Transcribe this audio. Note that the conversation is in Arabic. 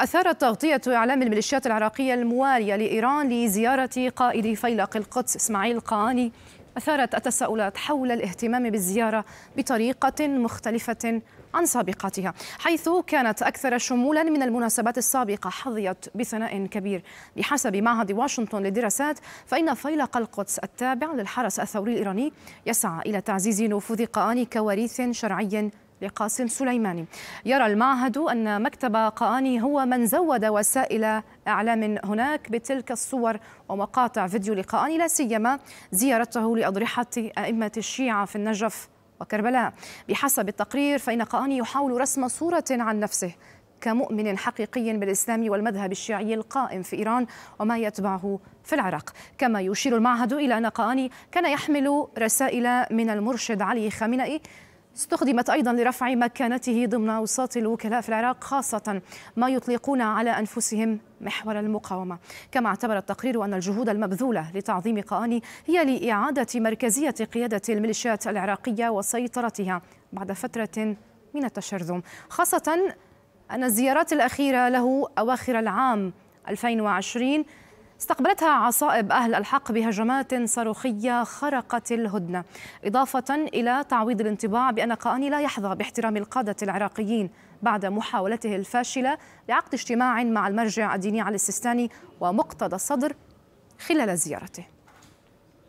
أثارت تغطية إعلام الميليشيات العراقية الموالية لإيران لزيارة قائد فيلق القدس إسماعيل قاني أثارت التساؤلات حول الاهتمام بالزيارة بطريقة مختلفة عن سابقتها حيث كانت أكثر شمولا من المناسبات السابقة حظيت بثناء كبير بحسب معهد واشنطن للدراسات فإن فيلق القدس التابع للحرس الثوري الإيراني يسعى إلى تعزيز نفوذ قاني كوريث شرعي لقاسم سليماني يرى المعهد أن مكتب قاني هو من زود وسائل إعلام هناك بتلك الصور ومقاطع فيديو لقاني لا سيما زيارته لأضرحة أئمة الشيعة في النجف وكربلاء بحسب التقرير فإن قاني يحاول رسم صورة عن نفسه كمؤمن حقيقي بالإسلام والمذهب الشيعي القائم في إيران وما يتبعه في العراق كما يشير المعهد إلى أن قاني كان يحمل رسائل من المرشد علي خامنئي استخدمت أيضا لرفع مكانته ضمن أوساط الوكلاء في العراق خاصة ما يطلقون على أنفسهم محور المقاومة كما اعتبر التقرير أن الجهود المبذولة لتعظيم قاني هي لإعادة مركزية قيادة الميليشيات العراقية وسيطرتها بعد فترة من التشرذم خاصة أن الزيارات الأخيرة له أواخر العام 2020 استقبلتها عصائب أهل الحق بهجمات صاروخية خرقت الهدنة إضافة إلى تعويض الانطباع بأن قاني لا يحظى باحترام القادة العراقيين بعد محاولته الفاشلة لعقد اجتماع مع المرجع الديني علي السيستاني ومقتدى الصدر خلال زيارته